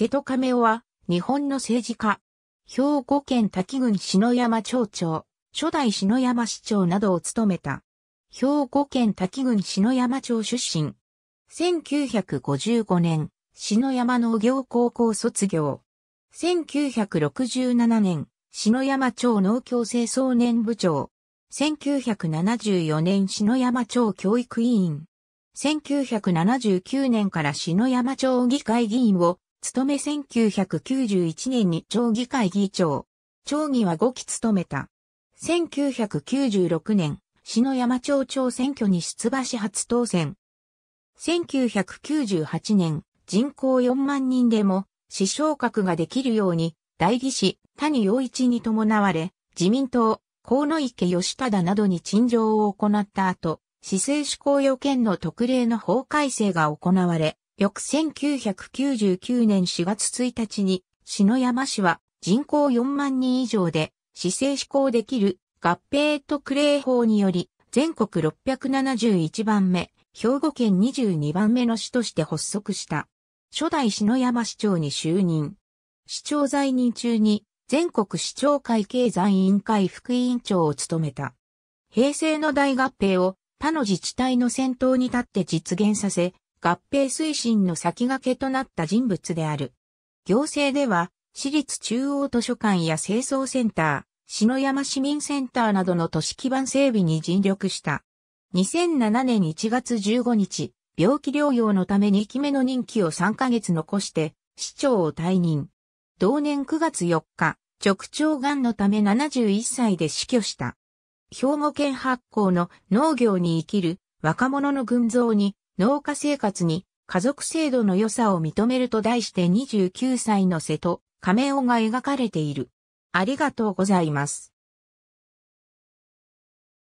瀬戸亀夫は、日本の政治家。兵庫県滝郡篠山町長、初代篠山市長などを務めた。兵庫県滝郡篠山町出身。1955年、篠山農業高校卒業。1967年、篠山町農協清掃年部長。1974年篠山町教育委員。1979年から篠山町議会議員を務め1991年に町議会議長。町議は5期務めた。1996年、篠山町長選挙に出馬し初当選。1998年、人口4万人でも、市昇格ができるように、代議士、谷陽一に伴われ、自民党、河野池義忠などに陳情を行った後、市政施行要件の特例の法改正が行われ、翌1999年4月1日に、篠山市は人口4万人以上で、市政施行できる合併特例法により、全国671番目、兵庫県22番目の市として発足した。初代篠山市長に就任。市長在任中に全国市長会計財委員会副委員長を務めた。平成の大合併を他の自治体の先頭に立って実現させ、合併推進の先駆けとなった人物である。行政では、市立中央図書館や清掃センター、篠山市民センターなどの都市基盤整備に尽力した。2007年1月15日、病気療養のため2期目の任期を3ヶ月残して、市長を退任。同年9月4日、直腸癌のため71歳で死去した。兵庫県発行の農業に生きる若者の群像に農家生活に家族制度の良さを認めると題して29歳の瀬戸、亀尾が描かれている。ありがとうございます。